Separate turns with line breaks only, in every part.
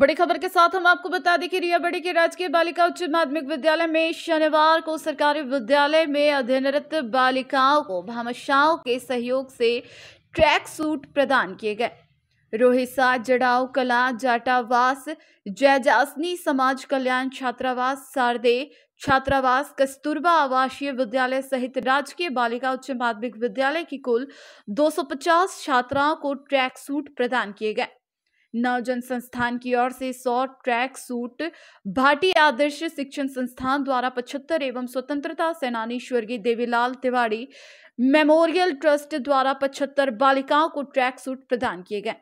बड़ी खबर के साथ हम आपको बता दें कि रियाबड़ी के राजकीय बालिका उच्च माध्यमिक विद्यालय में शनिवार को सरकारी विद्यालय में अध्ययनरत बालिकाओं को भामाशाओं के सहयोग से ट्रैक सूट प्रदान किए गए रोहिसा जड़ाव कला जाटावास जयजासनी समाज कल्याण छात्रावास सारदे छात्रावास कस्तूरबा आवासीय विद्यालय सहित राजकीय बालिका उच्च माध्यमिक विद्यालय की कुल 250 छात्राओं को ट्रैक सूट प्रदान किए गए नवजन संस्थान की ओर से सौ ट्रैक सूट भाटी आदर्श शिक्षण संस्थान द्वारा पचहत्तर एवं स्वतंत्रता सेनानी स्वर्गीय देवीलाल तिवाड़ी मेमोरियल ट्रस्ट द्वारा पचहत्तर बालिकाओं को ट्रैक सूट प्रदान किए गए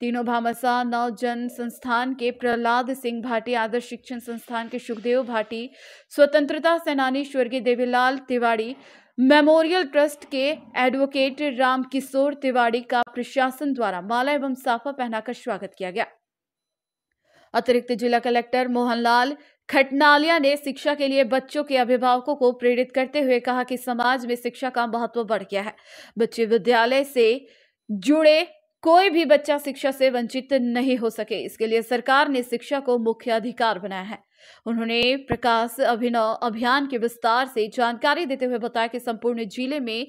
तीनों भामाशाह नवजन संस्थान के प्रहलाद सिंह भाटी आदर्श शिक्षण संस्थान के सुखदेव भाटी स्वतंत्रता सेनानी स्वर्गीय देवीलाल तिवाड़ी मेमोरियल ट्रस्ट के एडवोकेट राम किशोर तिवाड़ी का प्रशासन द्वारा माला एवं साफा पहनाकर स्वागत किया गया अतिरिक्त जिला कलेक्टर मोहनलाल खटनालिया ने शिक्षा के लिए बच्चों के अभिभावकों को प्रेरित करते हुए कहा कि समाज में शिक्षा का महत्व बढ़ गया है बच्चे विद्यालय से जुड़े कोई भी बच्चा शिक्षा से वंचित नहीं हो सके इसके लिए सरकार ने शिक्षा को मुख्य अधिकार बनाया है उन्होंने प्रकाश अभिनव अभियान के विस्तार से जानकारी देते हुए बताया कि संपूर्ण जिले में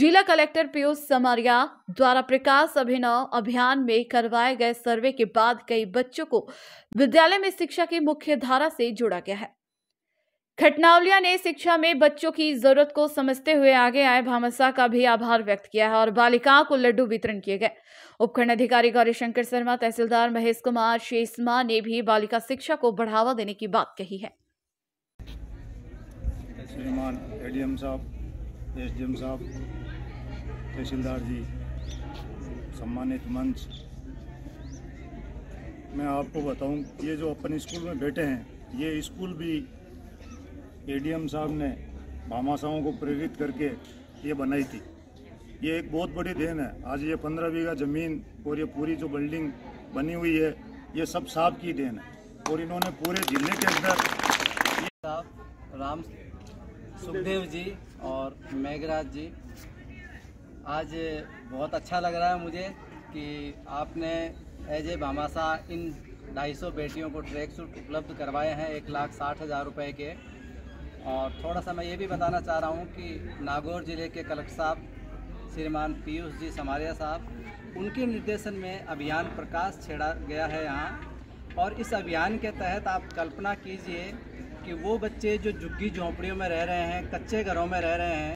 जिला कलेक्टर पीयूष समारिया द्वारा प्रकाश अभिनव अभियान में करवाए गए सर्वे के बाद कई बच्चों को विद्यालय में शिक्षा की मुख्य धारा से जोड़ा गया है खटनावलिया ने शिक्षा में बच्चों की जरूरत को समझते हुए आगे आए भामसा का भी आभार व्यक्त किया है और बालिकाओं को लड्डू वितरण किए गए उपखंड अधिकारी गौरीशंकर शर्मा तहसीलदार महेश कुमार शेषमा ने भी बालिका शिक्षा को बढ़ावा देने की बात कही है
श्रीमान एडीएम साहब एसडीएम साहब तहसीलदार जी सम्मानित मंच मैं आपको बताऊं ये जो अपने स्कूल में बैठे हैं ये स्कूल भी एडीएम साहब ने भामाशाहों को प्रेरित करके ये बनाई थी ये एक बहुत बड़ी देन है आज ये पंद्रह बीघा ज़मीन और ये पूरी जो बिल्डिंग बनी हुई है ये सब साहब की देन है और इन्होंने पूरे जिले के अंदर साहब राम सुखदेव जी और मेघराज जी
आज बहुत अच्छा लग रहा है मुझे कि आपने एज ए भामाशाह इन ढाई बेटियों को ट्रैक सूट उपलब्ध करवाए हैं एक लाख साठ हज़ार रुपये के और थोड़ा सा मैं ये भी बताना चाह रहा हूँ कि नागौर ज़िले के कलेक्टर साहब श्रीमान पीयूष जी समारिया साहब उनके निर्देशन में अभियान प्रकाश छेड़ा गया है यहाँ और इस अभियान के तहत आप कल्पना कीजिए कि वो बच्चे जो झुग्गी झोंपड़ियों में रह रहे हैं कच्चे घरों में रह रहे हैं